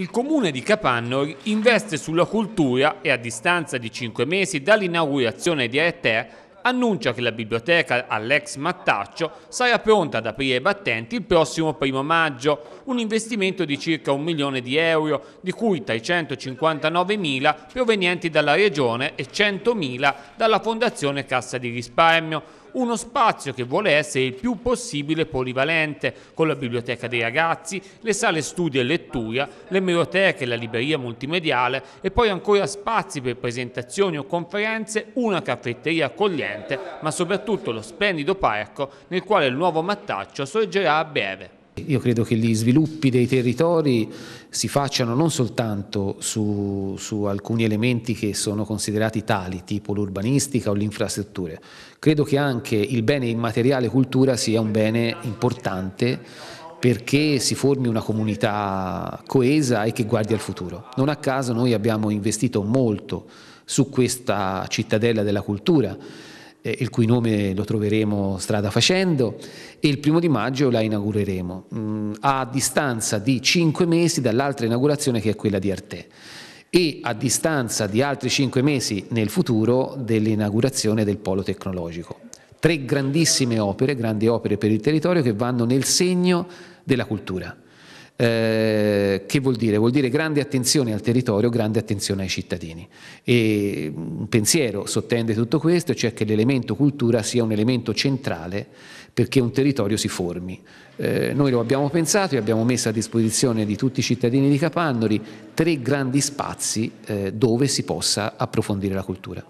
Il comune di Capannori investe sulla cultura e a distanza di cinque mesi dall'inaugurazione di Aetè annuncia che la biblioteca all'ex Mattaccio sarà pronta ad aprire i battenti il prossimo primo maggio, un investimento di circa un milione di euro, di cui 359.000 provenienti dalla Regione e 100.000 dalla Fondazione Cassa di Risparmio, uno spazio che vuole essere il più possibile polivalente, con la biblioteca dei ragazzi, le sale studio e lettura, le meroteche, la libreria multimediale e poi ancora spazi per presentazioni o conferenze, una caffetteria accogliente, ma soprattutto lo splendido parco nel quale il nuovo mattaccio sorgerà a breve. Io credo che gli sviluppi dei territori si facciano non soltanto su, su alcuni elementi che sono considerati tali, tipo l'urbanistica o le infrastrutture. Credo che anche il bene immateriale cultura sia un bene importante perché si formi una comunità coesa e che guardi al futuro. Non a caso noi abbiamo investito molto su questa cittadella della cultura eh, il cui nome lo troveremo strada facendo, e il primo di maggio la inaugureremo, mh, mm, a distanza di cinque mesi dall'altra inaugurazione che è quella di Arte e a distanza di altri cinque mesi nel futuro dell'inaugurazione del polo tecnologico. Tre grandissime opere, grandi opere per il territorio che vanno nel segno della cultura. Eh, che vuol dire? Vuol dire grande attenzione al territorio, grande attenzione ai cittadini. E mm, un pensiero sottende tutto questo, cioè che l'elemento cultura sia un elemento centrale perché un territorio si formi. Eh, noi lo abbiamo pensato e abbiamo messo a disposizione di tutti i cittadini di Capannori tre grandi spazi eh, dove si possa approfondire la cultura.